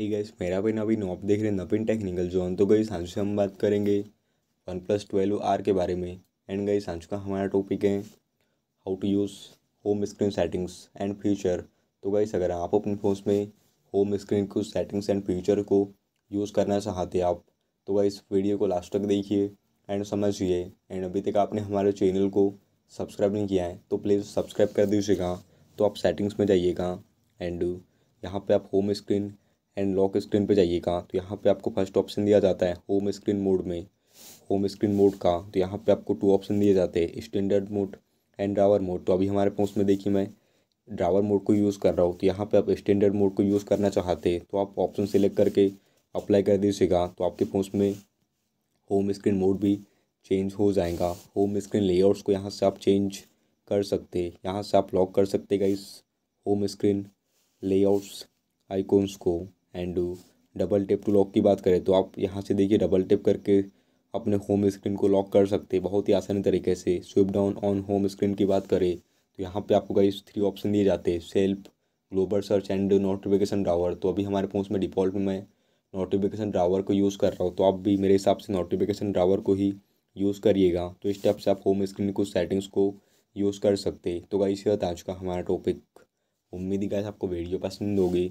ही gas मेरा भाई नवीन आप देख रहे हैं नवीन टेक्निकल जोन तो गई सांसू से हम बात करेंगे वन प्लस ट्वेल्व आर के बारे में एंड गई सांसू का हमारा टॉपिक है how to use home screen settings and future तो गई अगर आप अपने फ़ोन में होम स्क्रीन को सेटिंग्स एंड फ्यूचर को यूज़ करना चाहते आप तो गई वीडियो को लास्ट तक देखिए एंड समझिए एंड अभी तक आपने हमारे चैनल को सब्सक्राइब नहीं किया है तो प्लीज़ सब्सक्राइब कर दीजिएगा तो आप सेटिंग्स में जाइएगा एंड यहाँ पे आप home screen and lock screen पे जाइएगा तो यहाँ पे आपको फर्स्ट ऑप्शन दिया जाता है होम स्क्रीन मोड में होम स्क्रीन मोड का तो यहाँ पे आपको टू ऑप्शन दिए जाते हैं standard mode and drawer mode तो अभी हमारे पास में देखिए मैं ड्रावर मोड को यूज़ कर रहा हूँ तो यहाँ पे आप स्टैंडर्ड मोड को यूज़ करना चाहते तो आप ऑप्शन सेलेक्ट करके अप्लाई कर दीजिएगा तो आपके फोन में होम स्क्रीन मोड भी चेंज हो जाएगा होम स्क्रीन लेआउट्स को यहाँ से आप चेंज कर सकते यहाँ से आप लॉक कर सकते इस होम स्क्रीन लेआउट्स आइकॉन्स को and double tap to lock की बात करें तो आप यहाँ से देखिए डबल टेप करके अपने होम स्क्रीन को लॉक कर सकते हैं बहुत ही आसानी तरीके से swipe down on home screen की बात करें तो यहाँ पे आपको गाइस थ्री ऑप्शन दिए जाते हैं self global search and notification drawer तो अभी हमारे फोन में डिफ़ॉल्ट में मैं नोटिफिकेशन ड्रावर को यूज़ कर रहा हूँ तो आप भी मेरे हिसाब से नोटिफिकेशन ड्रावर को ही यूज़ करिएगा तो इस टाइप से आप होम स्क्रीन को सेटिंग्स को यूज़ कर सकते तो गाइस यह आज का हमारा टॉपिक उम्मीद ही गाइस आपको वीडियो पसंद होगी